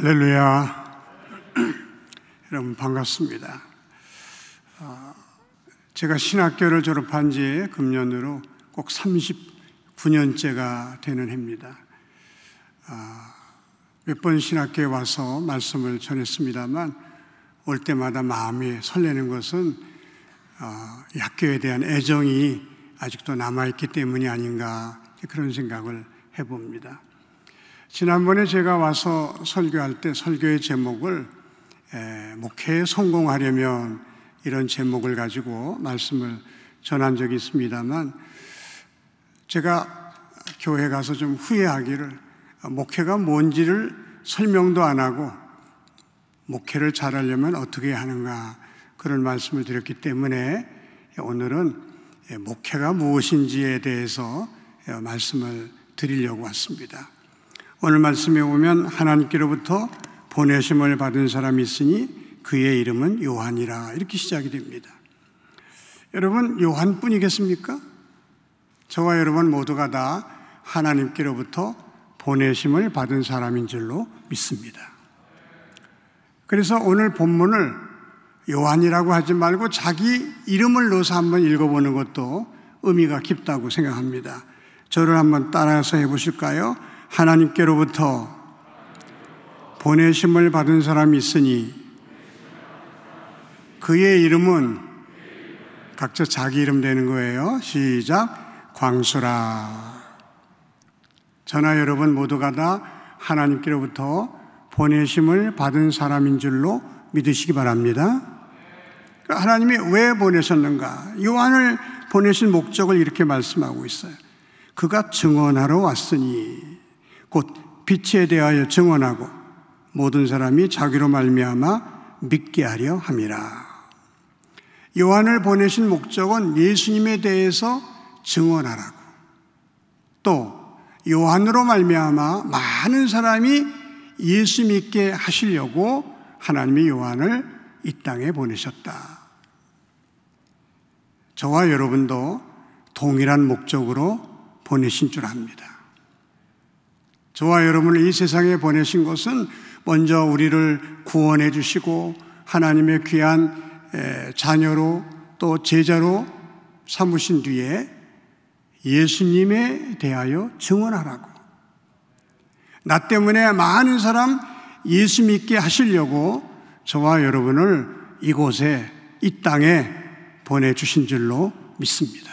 할렐루야. 여러분 반갑습니다. 아, 제가 신학교를 졸업한 지 금년으로 꼭 39년째가 되는 해입니다. 아, 몇번 신학교에 와서 말씀을 전했습니다만 올 때마다 마음이 설레는 것은 아, 학교에 대한 애정이 아직도 남아있기 때문이 아닌가 그런 생각을 해봅니다. 지난번에 제가 와서 설교할 때 설교의 제목을 에, 목회에 성공하려면 이런 제목을 가지고 말씀을 전한 적이 있습니다만 제가 교회 가서 좀 후회하기를 목회가 뭔지를 설명도 안 하고 목회를 잘하려면 어떻게 하는가 그런 말씀을 드렸기 때문에 오늘은 목회가 무엇인지에 대해서 말씀을 드리려고 왔습니다. 오늘 말씀에 보면 하나님께로부터 보내심을 받은 사람이 있으니 그의 이름은 요한이라 이렇게 시작이 됩니다. 여러분 요한뿐이겠습니까? 저와 여러분 모두가 다 하나님께로부터 보내심을 받은 사람인 줄로 믿습니다. 그래서 오늘 본문을 요한이라고 하지 말고 자기 이름을 넣어서 한번 읽어보는 것도 의미가 깊다고 생각합니다. 저를 한번 따라서 해보실까요? 하나님께로부터 보내심을 받은 사람이 있으니 그의 이름은 각자 자기 이름 되는 거예요. 시작. 광수라. 저나 여러분 모두가 다 하나님께로부터 보내심을 받은 사람인 줄로 믿으시기 바랍니다. 그 하나님이 왜 보내셨는가? 요한을 보내신 목적을 이렇게 말씀하고 있어요. 그가 증언하러 왔으니 곧 빛에 대하여 증언하고 모든 사람이 자기로 말미암아 믿게 하려 함이라. 요한을 보내신 목적은 예수님에 대해서 증언하라고. 또 요한으로 말미암아 많은 사람이 예수 믿게 하시려고 하나님이 요한을 이 땅에 보내셨다. 저와 여러분도 동일한 목적으로 보내신 줄 압니다. 저와 여러분을 이 세상에 보내신 것은 먼저 우리를 구원해 주시고 하나님의 귀한 자녀로 또 제자로 삼으신 뒤에 예수님에 대하여 증언하라고. 나 때문에 많은 사람 예수 믿게 하시려고 저와 여러분을 이곳에, 이 땅에 보내주신 줄로 믿습니다.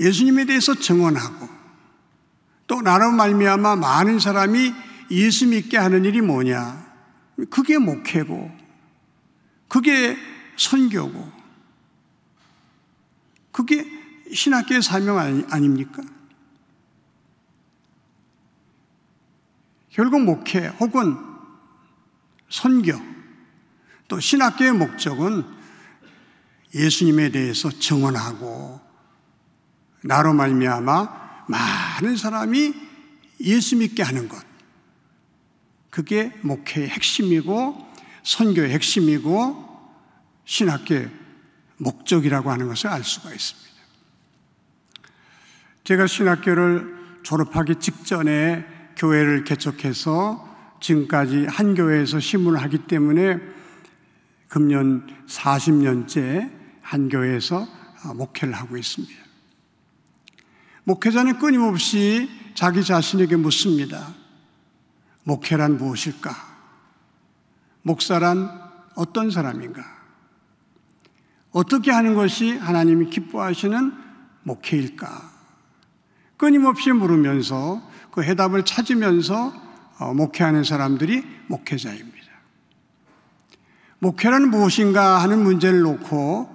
예수님에 대해서 증언하고 또 나로 말미암아 많은 사람이 예수 믿게 하는 일이 뭐냐? 그게 목회고 그게 선교고 그게 신학교의 사명 아닙니까? 결국 목회 혹은 선교 또 신학교의 목적은 예수님에 대해서 증언하고 나로 말미암아 많은 사람이 예수 믿게 하는 것. 그게 목회의 핵심이고 선교의 핵심이고 신학계 목적이라고 하는 것을 알 수가 있습니다. 제가 신학교를 졸업하기 직전에 교회를 개척해서 지금까지 한 교회에서 신문을 하기 때문에 금년 40년째 한 교회에서 목회를 하고 있습니다. 목회자는 끊임없이 자기 자신에게 묻습니다. 목회란 무엇일까? 목사란 어떤 사람인가? 어떻게 하는 것이 하나님이 기뻐하시는 목회일까? 끊임없이 물으면서 그 해답을 찾으면서 어, 목회하는 사람들이 목회자입니다. 목회란 무엇인가 하는 문제를 놓고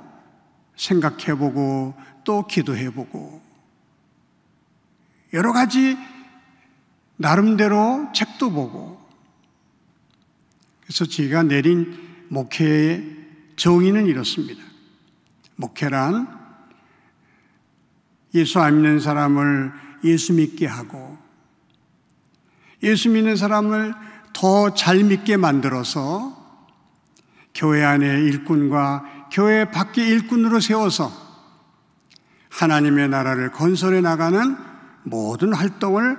생각해보고 또 기도해보고 여러 가지 나름대로 책도 보고 그래서 제가 내린 목회의 정의는 이렇습니다. 목회란 예수 안 믿는 사람을 예수 믿게 하고 예수 믿는 사람을 더 잘 믿게 만들어서 교회 안에 일꾼과 교회 밖에 일꾼으로 세워서 하나님의 나라를 건설해 나가는 모든 활동을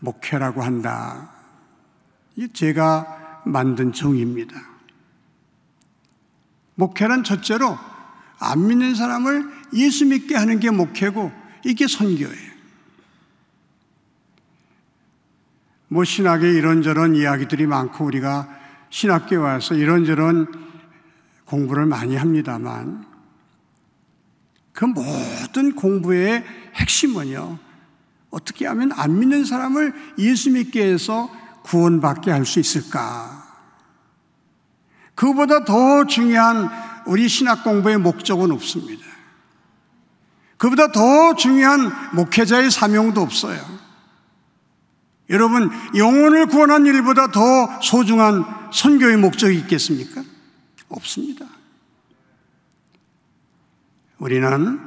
목회라고 한다. 이게 제가 만든 정의입니다. 목회란 첫째로 안 믿는 사람을 예수 믿게 하는 게 목회고 이게 선교예요. 뭐 신학에 이런저런 이야기들이 많고 우리가 신학교에 와서 이런저런 공부를 많이 합니다만 그 모든 공부의 핵심은요 어떻게 하면 안 믿는 사람을 예수 믿게 해서 구원받게 할 수 있을까? 그보다 더 중요한 우리 신학 공부의 목적은 없습니다. 그보다 더 중요한 목회자의 사명도 없어요. 여러분, 영혼을 구원한 일보다 더 소중한 선교의 목적이 있겠습니까? 없습니다. 우리는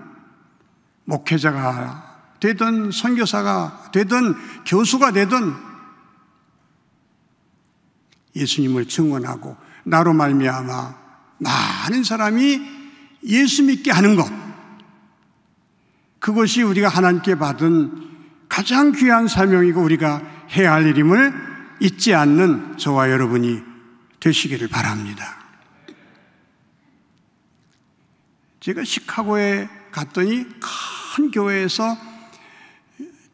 목회자가 되든 선교사가 되든 교수가 되든 예수님을 증언하고 나로 말미암아 많은 사람이 예수 믿게 하는 것 그것이 우리가 하나님께 받은 가장 귀한 사명이고 우리가 해야 할 일임을 잊지 않는 저와 여러분이 되시기를 바랍니다. 제가 시카고에 갔더니 큰 교회에서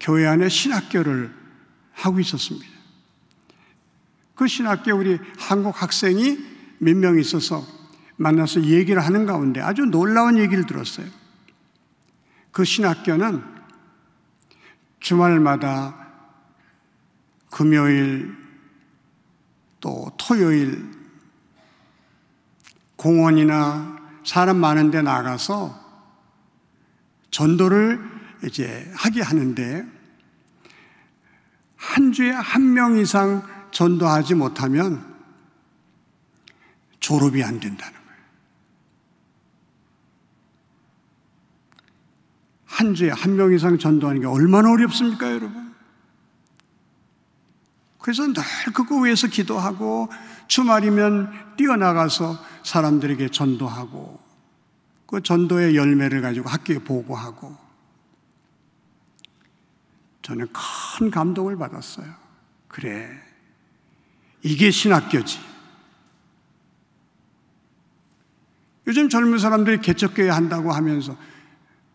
교회 안에 신학교를 하고 있었습니다. 그 신학교 우리 한국 학생이 몇 명 있어서 만나서 얘기를 하는 가운데 아주 놀라운 얘기를 들었어요. 그 신학교는 주말마다 금요일 또 토요일 공원이나 사람 많은 데 나가서 전도를 이제 하게 하는데 한 주에 한 명 이상 전도하지 못하면 졸업이 안 된다는 거예요. 한 주에 한 명 이상 전도하는 게 얼마나 어렵습니까, 여러분? 그래서 늘 그거 위해서 기도하고 주말이면 뛰어나가서 사람들에게 전도하고 그 전도의 열매를 가지고 학교에 보고하고 저는 큰 감동을 받았어요. 그래. 이게 신학교지. 요즘 젊은 사람들이 개척교회 한다고 하면서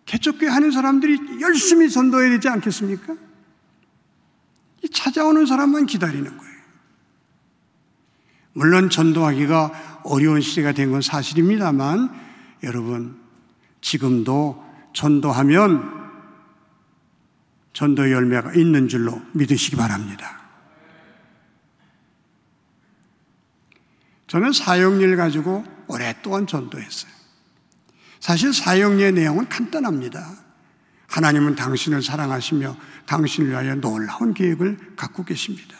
개척교회 하는 사람들이 열심히 전도해야 되지 않겠습니까? 이 찾아오는 사람만 기다리는 거예요. 물론 전도하기가 어려운 시대가 된 건 사실입니다만 여러분 지금도 전도하면 전도 열매가 있는 줄로 믿으시기 바랍니다. 저는 사역일 가지고 오랫동안 전도했어요. 사실 사역의 내용은 간단합니다. 하나님은 당신을 사랑하시며 당신을 위하여 놀라운 계획을 갖고 계십니다.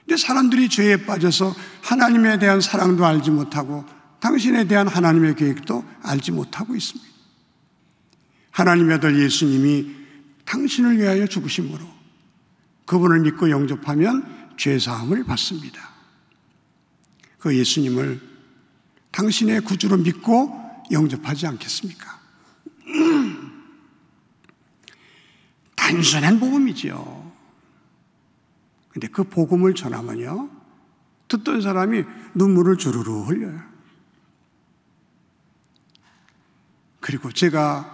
근데 사람들이 죄에 빠져서 하나님에 대한 사랑도 알지 못하고 당신에 대한 하나님의 계획도 알지 못하고 있습니다. 하나님의 아들 예수님이 당신을 위하여 죽으심으로 그분을 믿고 영접하면 죄사함을 받습니다. 그 예수님을 당신의 구주로 믿고 영접하지 않겠습니까? 단순한 복음이지요. 근데 그 복음을 전하면요. 듣던 사람이 눈물을 주르르 흘려요. 그리고 제가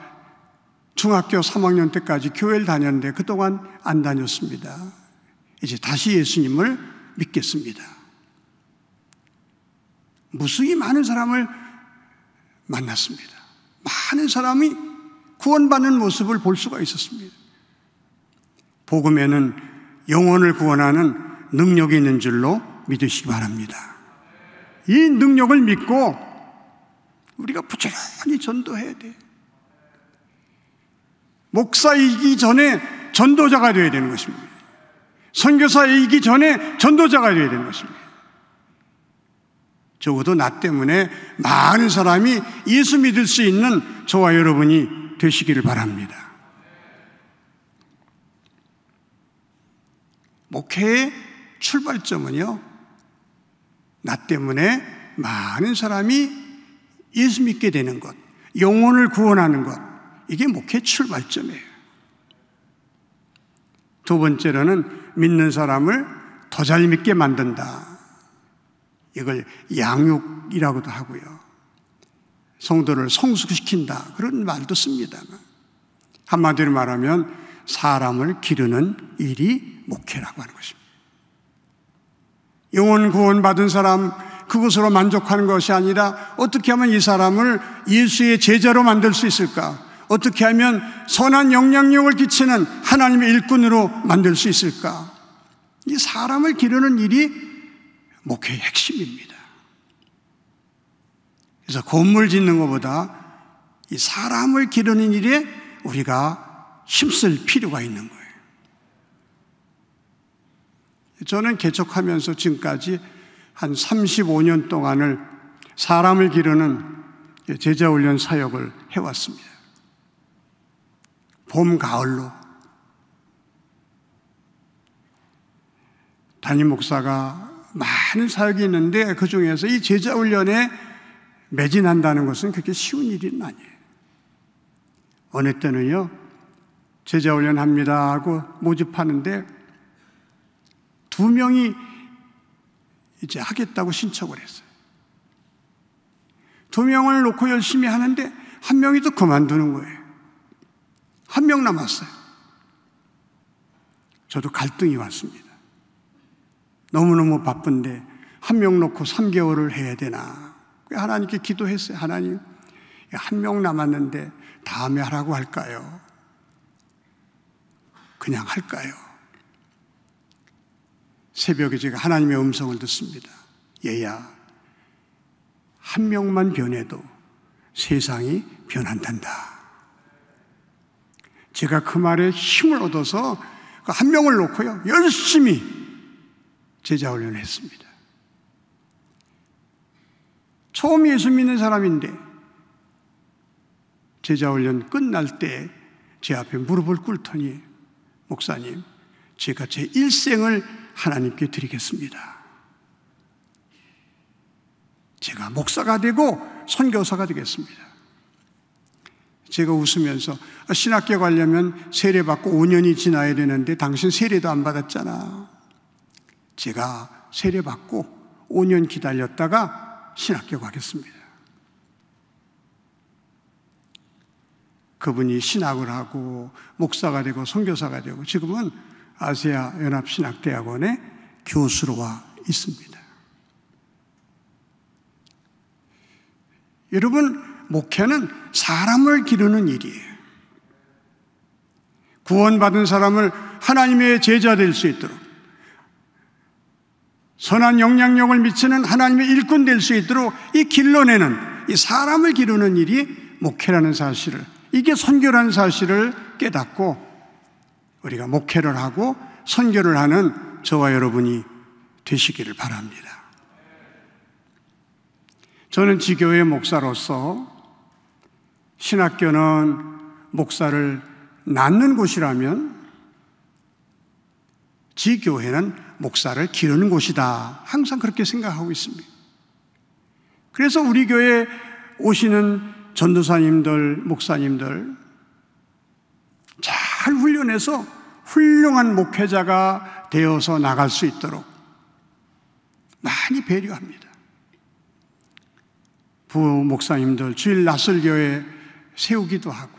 중학교 3학년 때까지 교회를 다녔는데 그동안 안 다녔습니다. 이제 다시 예수님을 믿겠습니다. 무수히 많은 사람을 만났습니다. 많은 사람이 구원받는 모습을 볼 수가 있었습니다. 복음에는 영혼을 구원하는 능력이 있는 줄로 믿으시기 바랍니다. 이 능력을 믿고 우리가 부지런히 전도해야 돼요. 목사이기 전에 전도자가 되어야 되는 것입니다. 선교사이기 전에 전도자가 되어야 되는 것입니다. 적어도 나 때문에 많은 사람이 예수 믿을 수 있는 저와 여러분이 되시기를 바랍니다. 목회의 출발점은요, 나 때문에 많은 사람이 예수 믿게 되는 것, 영혼을 구원하는 것, 이게 목회 출발점이에요. 두 번째로는 믿는 사람을 더 잘 믿게 만든다. 이걸 양육이라고도 하고요. 성도를 성숙시킨다. 그런 말도 씁니다. 만 한마디로 말하면 사람을 기르는 일이 목회라고 하는 것입니다. 영혼 구원받은 사람, 그것으로 만족하는 것이 아니라 어떻게 하면 이 사람을 예수의 제자로 만들 수 있을까? 어떻게 하면 선한 영향력을 끼치는 하나님의 일꾼으로 만들 수 있을까? 이 사람을 기르는 일이 목회의 핵심입니다. 그래서 건물 짓는 것보다 이 사람을 기르는 일에 우리가 힘쓸 필요가 있는 거예요. 저는 개척하면서 지금까지 한 35년 동안을 사람을 기르는 제자훈련 사역을 해왔습니다. 봄, 가을로 담임 목사가 많은 사역이 있는데 그 중에서 이 제자 훈련에 매진한다는 것은 그렇게 쉬운 일은 아니에요. 어느 때는요, 제자 훈련 합니다 하고 모집하는데 두 명이 이제 하겠다고 신청을 했어요. 두 명을 놓고 열심히 하는데 한 명이 또 그만두는 거예요. 한명 남았어요. 저도 갈등이 왔습니다. 너무너무 바쁜데 한 명 놓고 3개월을 해야 되나. 하나님께 기도했어요. 하나님, 한 명 남았는데 다음에 하라고 할까요? 그냥 할까요? 새벽에 제가 하나님의 음성을 듣습니다. 얘야, 한 명만 변해도 세상이 변한단다. 제가 그 말에 힘을 얻어서 그 한 명을 놓고요. 열심히 제자 훈련을 했습니다. 처음 예수 믿는 사람인데 제자 훈련 끝날 때 제 앞에 무릎을 꿇더니 목사님, 제가 제 일생을 하나님께 드리겠습니다. 제가 목사가 되고 선교사가 되겠습니다. 제가 웃으면서 아, 신학교 가려면 세례 받고 5년이 지나야 되는데 당신 세례도 안 받았잖아. 제가 세례 받고 5년 기다렸다가 신학교 가겠습니다. 그분이 신학을 하고 목사가 되고 선교사가 되고 지금은 아세아 연합 신학대학원의 교수로 와 있습니다. 여러분 목회는 사람을 기르는 일이에요. 구원받은 사람을 하나님의 제자 될 수 있도록 선한 영향력을 미치는 하나님의 일꾼 될 수 있도록 이 길러내는 이 사람을 기르는 일이 목회라는 사실을 이게 선교라는 사실을 깨닫고 우리가 목회를 하고 선교를 하는 저와 여러분이 되시기를 바랍니다. 저는 지교회 목사로서 신학교는 목사를 낳는 곳이라면 지교회는 목사를 기르는 곳이다. 항상 그렇게 생각하고 있습니다. 그래서 우리 교회 오시는 전도사님들, 목사님들 잘 훈련해서 훌륭한 목회자가 되어서 나갈 수 있도록 많이 배려합니다. 부 목사님들, 주일 낯설 교회 세우기도 하고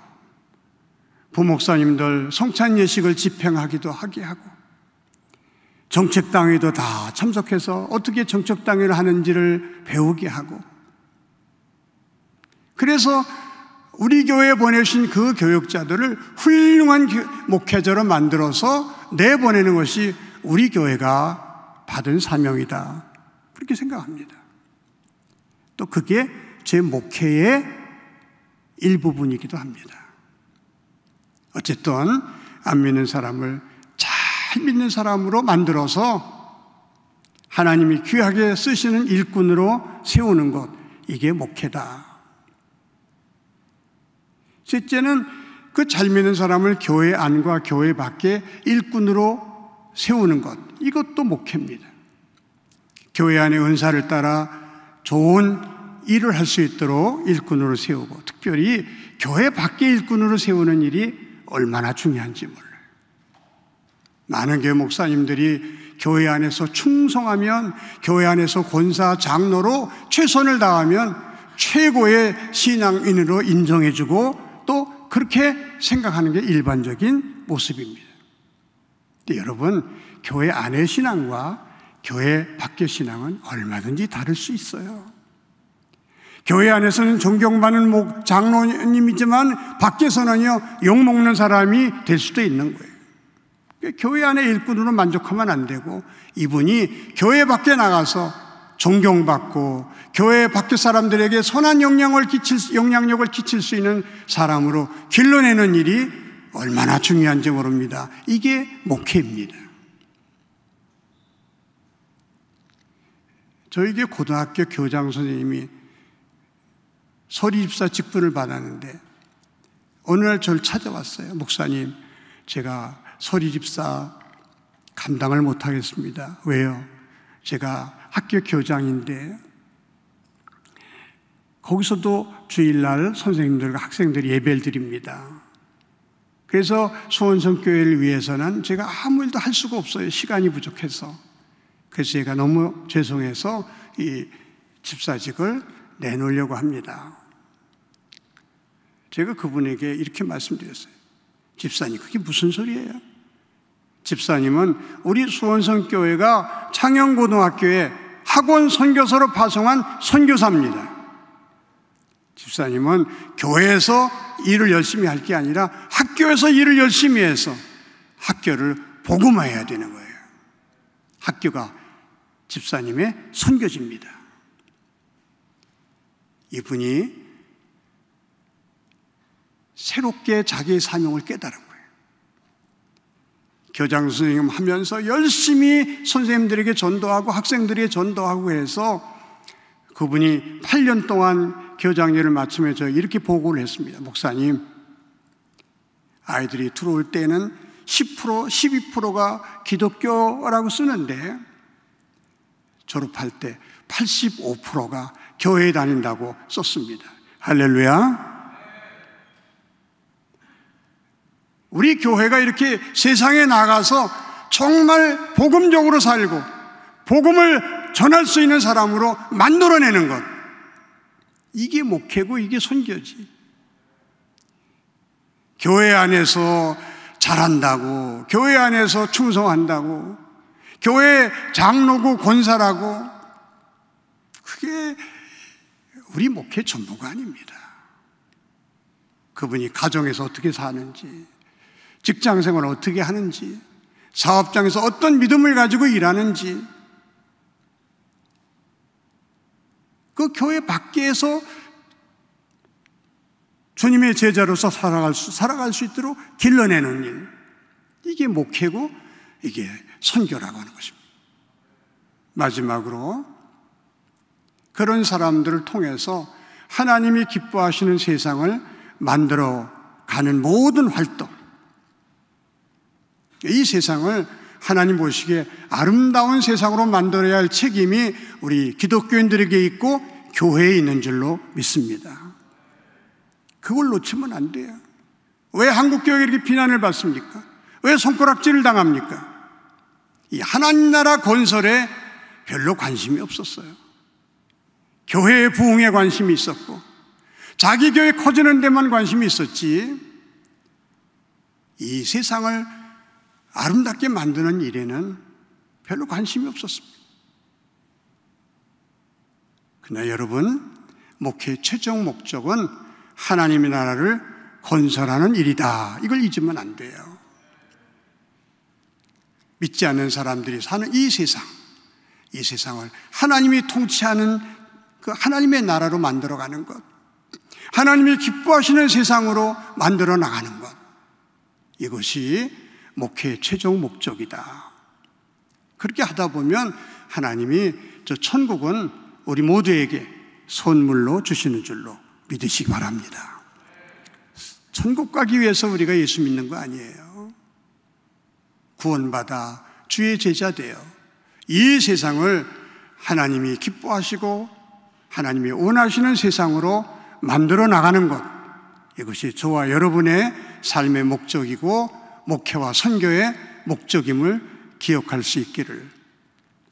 부목사님들 성찬 예식을 집행하기도 하게 하고 정책 당에도다 참석해서 어떻게 정책 당회를 하는지를 배우게 하고 그래서 우리 교회에 보내신 그 교육자들을 훌륭한 목회자로 만들어서 내보내는 것이 우리 교회가 받은 사명이다. 그렇게 생각합니다. 또 그게 제 목회의 일부분이기도 합니다. 어쨌든 안 믿는 사람을 잘 믿는 사람으로 만들어서 하나님이 귀하게 쓰시는 일꾼으로 세우는 것, 이게 목회다. 셋째는 그 잘 믿는 사람을 교회 안과 교회 밖에 일꾼으로 세우는 것, 이것도 목회입니다. 교회 안의 은사를 따라 좋은 일을 할 수 있도록 일꾼으로 세우고 특별히 교회 밖에 일꾼으로 세우는 일이 얼마나 중요한지 몰라요. 많은 교회 목사님들이 교회 안에서 충성하면 교회 안에서 권사 장로로 최선을 다하면 최고의 신앙인으로 인정해주고 또 그렇게 생각하는 게 일반적인 모습입니다. 여러분 교회 안의 신앙과 교회 밖의 신앙은 얼마든지 다를 수 있어요. 교회 안에서는 존경받는 목, 장로님이지만 밖에서는요, 욕먹는 사람이 될 수도 있는 거예요. 그러니까 교회 안에 일꾼으로 만족하면 안 되고 이분이 교회 밖에 나가서 존경받고 교회 밖에 사람들에게 선한 영향을 끼칠, 영향력을 끼칠 수 있는 사람으로 길러내는 일이 얼마나 중요한지 모릅니다. 이게 목회입니다. 저에게 고등학교 교장 선생님이 서리 집사 직분을 받았는데 어느 날 저를 찾아왔어요. 목사님, 제가 서리 집사 감당을 못하겠습니다. 왜요? 제가 학교 교장인데 거기서도 주일날 선생님들과 학생들이 예배를 드립니다. 그래서 소원성교회를 위해서는 제가 아무 일도 할 수가 없어요. 시간이 부족해서. 그래서 제가 너무 죄송해서 이 집사직을 내놓으려고 합니다. 제가 그분에게 이렇게 말씀드렸어요. 집사님, 그게 무슨 소리예요? 집사님은 우리 수원성교회가 창영고등학교에 학원 선교사로 파송한 선교사입니다. 집사님은 교회에서 일을 열심히 할 게 아니라 학교에서 일을 열심히 해서 학교를 복음화해야 되는 거예요. 학교가 집사님의 선교지입니다. 이분이 새롭게 자기의 사명을 깨달은 거예요. 교장 선생님 하면서 열심히 선생님들에게 전도하고 학생들에게 전도하고 해서 그분이 8년 동안 교장일을 마치면서 이렇게 보고를 했습니다. 목사님, 아이들이 들어올 때는 10%, 12%가 기독교라고 쓰는데 졸업할 때 85%가 교회에 다닌다고 썼습니다. 할렐루야. 우리 교회가 이렇게 세상에 나가서 정말 복음적으로 살고 복음을 전할 수 있는 사람으로 만들어내는 것. 이게 목회고 이게 선교지. 교회 안에서 잘한다고, 교회 안에서 충성한다고, 교회 장로고 권사라고, 그게 우리 목회 전부가 아닙니다. 그분이 가정에서 어떻게 사는지, 직장 생활 어떻게 하는지, 사업장에서 어떤 믿음을 가지고 일하는지, 그 교회 밖에서 주님의 제자로서 살아갈 수, 살아갈 수 있도록 길러내는 일. 이게 목회고, 이게 선교라고 하는 것입니다. 마지막으로 그런 사람들을 통해서 하나님이 기뻐하시는 세상을 만들어 가는 모든 활동. 이 세상을 하나님 보시기에 아름다운 세상으로 만들어야 할 책임이 우리 기독교인들에게 있고 교회에 있는 줄로 믿습니다. 그걸 놓치면 안 돼요. 왜 한국교회가 이렇게 비난을 받습니까? 왜 손가락질을 당합니까? 이 하나님 나라 건설에 별로 관심이 없었어요. 교회의 부흥에 관심이 있었고 자기 교회 커지는 데만 관심이 있었지 이 세상을 아름답게 만드는 일에는 별로 관심이 없었습니다. 그러나 여러분, 목회의 최종 목적은 하나님의 나라를 건설하는 일이다. 이걸 잊으면 안 돼요. 믿지 않는 사람들이 사는 이 세상, 이 세상을 하나님이 통치하는 그 하나님의 나라로 만들어가는 것, 하나님이 기뻐하시는 세상으로 만들어 나가는 것, 이것이 목회의 최종 목적이다. 그렇게 하다 보면 하나님이 저 천국은 우리 모두에게 선물로 주시는 줄로 믿으시기 바랍니다. 천국 가기 위해서 우리가 예수 믿는 거 아니에요. 구원받아 주의 제자 되어 이 세상을 하나님이 기뻐하시고 하나님이 원하시는 세상으로 만들어 나가는 것. 이것이 저와 여러분의 삶의 목적이고 목회와 선교의 목적임을 기억할 수 있기를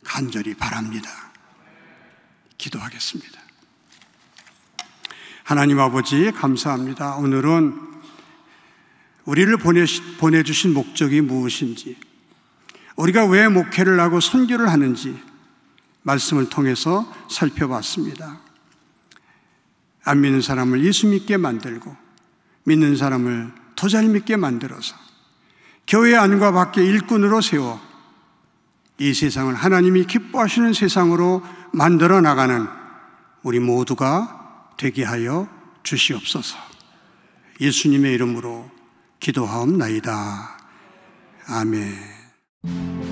간절히 바랍니다. 기도하겠습니다. 하나님 아버지, 감사합니다. 오늘은 우리를 보내주신 목적이 무엇인지, 우리가 왜 목회를 하고 선교를 하는지, 말씀을 통해서 살펴봤습니다. 안 믿는 사람을 예수 믿게 만들고 믿는 사람을 더 잘 믿게 만들어서 교회 안과 밖에 일꾼으로 세워 이 세상을 하나님이 기뻐하시는 세상으로 만들어 나가는 우리 모두가 되게 하여 주시옵소서. 예수님의 이름으로 기도하옵나이다. 아멘.